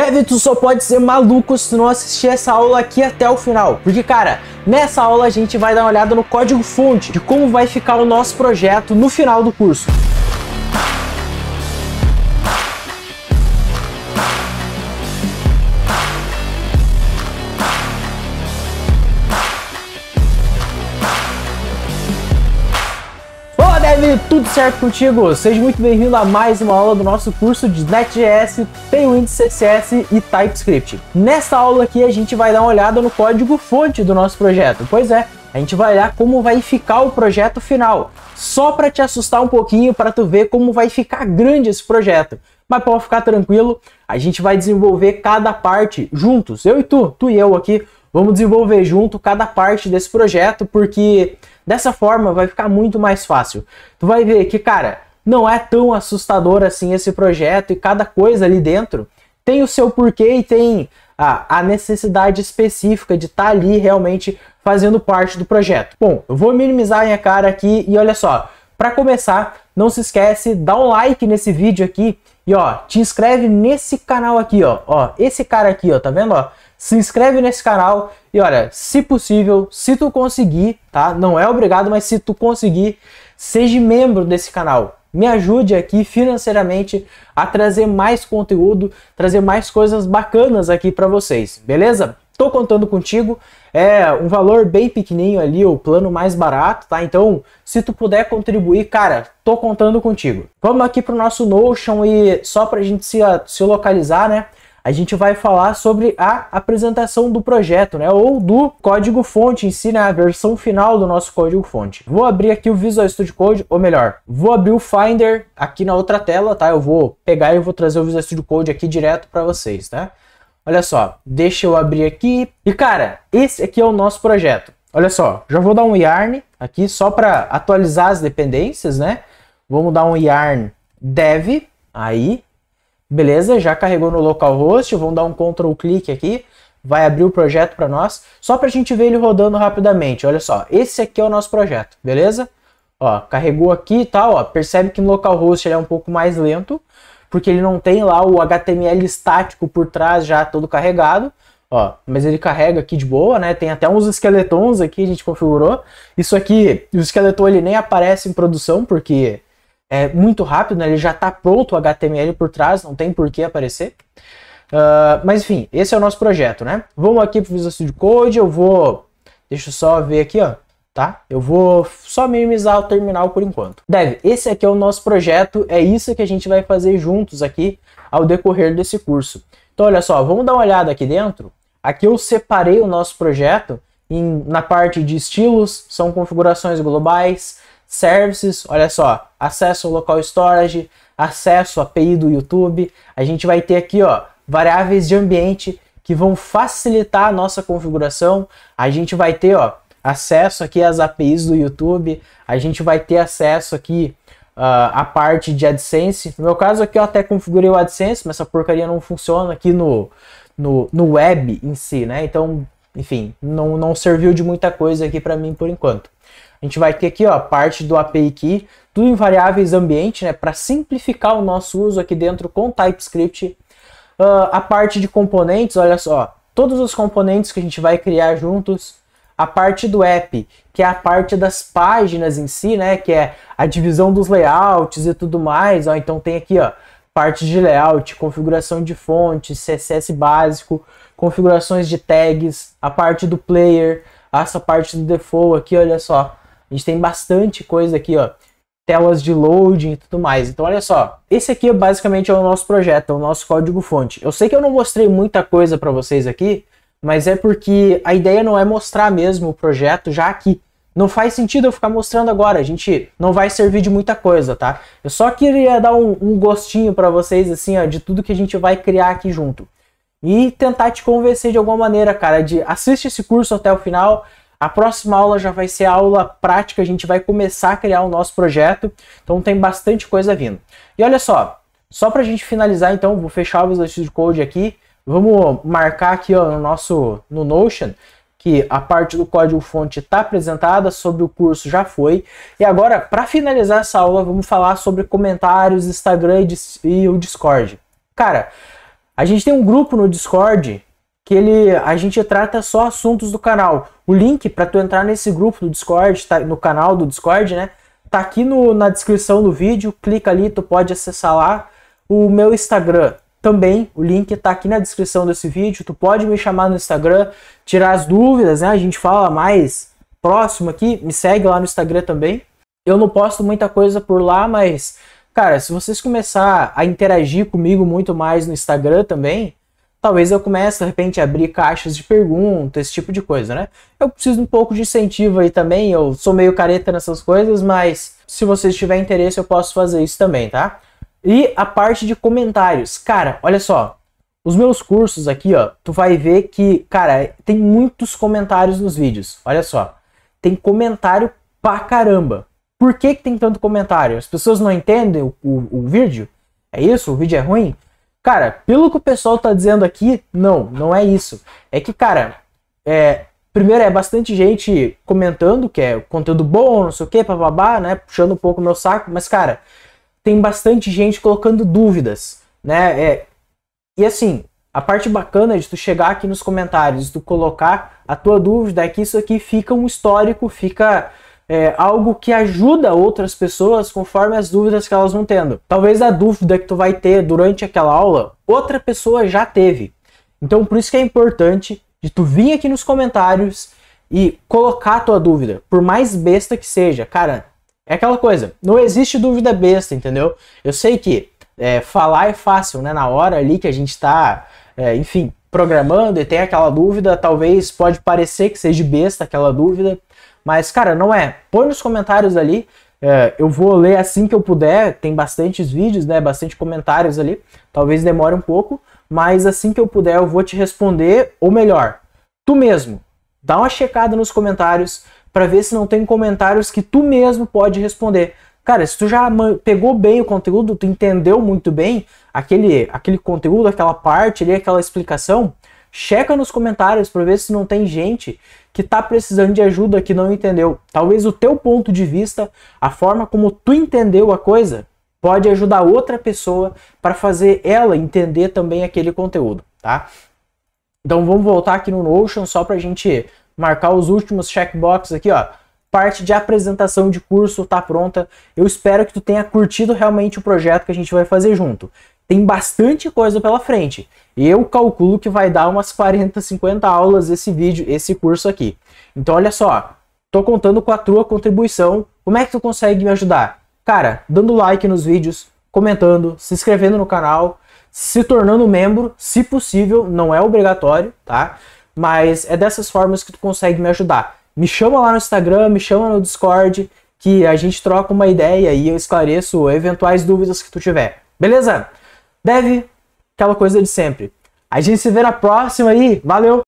Deve, tu só pode ser maluco se não assistir essa aula aqui até o final. Porque, cara, nessa aula a gente vai dar uma olhada no código-fonte de como vai ficar o nosso projeto no final do curso. tudo certo contigo? Seja muito bem-vindo a mais uma aula do nosso curso de NetJS, Tailwind CSS e TypeScript. Nesta aula aqui a gente vai dar uma olhada no código fonte do nosso projeto. Pois é, a gente vai olhar como vai ficar o projeto final. Só para te assustar um pouquinho, para tu ver como vai ficar grande esse projeto. Mas pode ficar tranquilo, a gente vai desenvolver cada parte juntos. Eu e tu, tu e eu aqui, vamos desenvolver junto cada parte desse projeto, porque Dessa forma vai ficar muito mais fácil. Tu vai ver que, cara, não é tão assustador assim esse projeto e cada coisa ali dentro tem o seu porquê e tem a, a necessidade específica de estar tá ali realmente fazendo parte do projeto. Bom, eu vou minimizar minha cara aqui e olha só, para começar, não se esquece, dá um like nesse vídeo aqui e ó, te inscreve nesse canal aqui, ó. Ó, esse cara aqui, ó, tá vendo, ó? se inscreve nesse canal e olha, se possível, se tu conseguir, tá? Não é obrigado, mas se tu conseguir, seja membro desse canal. Me ajude aqui financeiramente a trazer mais conteúdo, trazer mais coisas bacanas aqui para vocês, beleza? Tô contando contigo. É um valor bem pequenininho ali, o plano mais barato, tá? Então, se tu puder contribuir, cara, tô contando contigo. Vamos aqui pro nosso Notion e só pra gente se, se localizar, né? a gente vai falar sobre a apresentação do projeto, né, ou do código-fonte em si, né, a versão final do nosso código-fonte. Vou abrir aqui o Visual Studio Code, ou melhor, vou abrir o Finder aqui na outra tela, tá? Eu vou pegar e vou trazer o Visual Studio Code aqui direto para vocês, tá? Olha só, deixa eu abrir aqui. E cara, esse aqui é o nosso projeto. Olha só, já vou dar um yarn aqui só para atualizar as dependências, né? Vamos dar um yarn dev aí Beleza, já carregou no localhost, vamos dar um Ctrl clique aqui, vai abrir o projeto para nós, só para a gente ver ele rodando rapidamente. Olha só, esse aqui é o nosso projeto, beleza? Ó, carregou aqui e tal, ó, percebe que no localhost ele é um pouco mais lento, porque ele não tem lá o HTML estático por trás já todo carregado, ó, mas ele carrega aqui de boa, né? Tem até uns esqueletons aqui, a gente configurou. Isso aqui, o esqueleton ele nem aparece em produção, porque é muito rápido, né? ele já está pronto o HTML por trás, não tem por que aparecer. Uh, mas enfim, esse é o nosso projeto, né? Vamos aqui para o Visual Studio Code, eu vou... Deixa eu só ver aqui, ó tá? Eu vou só minimizar o terminal por enquanto. Dev, esse aqui é o nosso projeto, é isso que a gente vai fazer juntos aqui ao decorrer desse curso. Então olha só, vamos dar uma olhada aqui dentro. Aqui eu separei o nosso projeto em, na parte de estilos, são configurações globais, services, olha só acesso ao local storage, acesso à API do YouTube. A gente vai ter aqui ó, variáveis de ambiente que vão facilitar a nossa configuração. A gente vai ter ó, acesso aqui às APIs do YouTube, a gente vai ter acesso aqui uh, à parte de AdSense. No meu caso aqui eu até configurei o AdSense, mas essa porcaria não funciona aqui no, no, no web em si, né? Então, enfim, não, não serviu de muita coisa aqui para mim por enquanto a gente vai ter aqui ó, parte do API Key, tudo em variáveis ambiente, né, para simplificar o nosso uso aqui dentro com TypeScript. Uh, a parte de componentes, olha só, todos os componentes que a gente vai criar juntos. A parte do app, que é a parte das páginas em si, né, que é a divisão dos layouts e tudo mais. Ó, então tem aqui ó, parte de layout, configuração de fonte, CSS básico, configurações de tags, a parte do player, essa parte do default aqui, olha só, a gente tem bastante coisa aqui, ó, telas de loading e tudo mais. Então olha só, esse aqui basicamente é o nosso projeto, é o nosso código-fonte. Eu sei que eu não mostrei muita coisa para vocês aqui, mas é porque a ideia não é mostrar mesmo o projeto já aqui. Não faz sentido eu ficar mostrando agora, a gente não vai servir de muita coisa, tá? Eu só queria dar um, um gostinho para vocês, assim, ó, de tudo que a gente vai criar aqui junto. E tentar te convencer de alguma maneira, cara, de assiste esse curso até o final, a próxima aula já vai ser aula prática, a gente vai começar a criar o nosso projeto, então tem bastante coisa vindo. E olha só, só para a gente finalizar então, vou fechar o Visual Studio Code aqui, vamos marcar aqui ó, no nosso no Notion, que a parte do código fonte está apresentada, sobre o curso já foi. E agora, para finalizar essa aula, vamos falar sobre comentários, Instagram e, e o Discord. Cara, a gente tem um grupo no Discord que ele a gente trata só assuntos do canal. O link para tu entrar nesse grupo do Discord, tá, no canal do Discord, né? Tá aqui no, na descrição do vídeo, clica ali, tu pode acessar lá. O meu Instagram também, o link tá aqui na descrição desse vídeo. Tu pode me chamar no Instagram, tirar as dúvidas, né? A gente fala mais próximo aqui, me segue lá no Instagram também. Eu não posto muita coisa por lá, mas cara, se vocês começar a interagir comigo muito mais no Instagram também, talvez eu comece, de repente, a abrir caixas de perguntas, esse tipo de coisa, né? Eu preciso um pouco de incentivo aí também, eu sou meio careta nessas coisas, mas se vocês tiverem interesse, eu posso fazer isso também, tá? E a parte de comentários. Cara, olha só. Os meus cursos aqui, ó, tu vai ver que, cara, tem muitos comentários nos vídeos. Olha só. Tem comentário pra caramba. Por que, que tem tanto comentário? As pessoas não entendem o, o, o vídeo? É isso? O vídeo é ruim? Cara, pelo que o pessoal tá dizendo aqui, não, não é isso. É que, cara, é, primeiro é bastante gente comentando que é conteúdo bom, não sei o que, papabá, né? Puxando um pouco meu saco, mas, cara, tem bastante gente colocando dúvidas, né? É, e assim, a parte bacana de tu chegar aqui nos comentários, tu colocar a tua dúvida, é que isso aqui fica um histórico, fica é, algo que ajuda outras pessoas conforme as dúvidas que elas vão tendo. Talvez a dúvida que tu vai ter durante aquela aula, outra pessoa já teve. Então por isso que é importante de tu vir aqui nos comentários e colocar a tua dúvida, por mais besta que seja. Cara, é aquela coisa, não existe dúvida besta, entendeu? Eu sei que é, falar é fácil, né? Na hora ali que a gente tá, é, enfim, programando e tem aquela dúvida, talvez pode parecer que seja besta aquela dúvida, mas, cara, não é. Põe nos comentários ali. É, eu vou ler assim que eu puder. Tem bastantes vídeos, né? Bastante comentários ali. Talvez demore um pouco. Mas assim que eu puder, eu vou te responder. Ou melhor, tu mesmo. Dá uma checada nos comentários para ver se não tem comentários que tu mesmo pode responder. Cara, se tu já pegou bem o conteúdo, tu entendeu muito bem aquele, aquele conteúdo, aquela parte ali, aquela explicação, Checa nos comentários para ver se não tem gente que está precisando de ajuda que não entendeu. Talvez o teu ponto de vista, a forma como tu entendeu a coisa, pode ajudar outra pessoa para fazer ela entender também aquele conteúdo, tá? Então vamos voltar aqui no Notion só para a gente marcar os últimos checkboxes aqui, ó. Parte de apresentação de curso está pronta. Eu espero que tu tenha curtido realmente o projeto que a gente vai fazer junto tem bastante coisa pela frente. Eu calculo que vai dar umas 40, 50 aulas esse vídeo, esse curso aqui. Então olha só, tô contando com a tua contribuição. Como é que tu consegue me ajudar? Cara, dando like nos vídeos, comentando, se inscrevendo no canal, se tornando membro, se possível, não é obrigatório, tá? Mas é dessas formas que tu consegue me ajudar. Me chama lá no Instagram, me chama no Discord, que a gente troca uma ideia e eu esclareço eventuais dúvidas que tu tiver. Beleza? deve aquela coisa de sempre. A gente se vê na próxima aí. Valeu!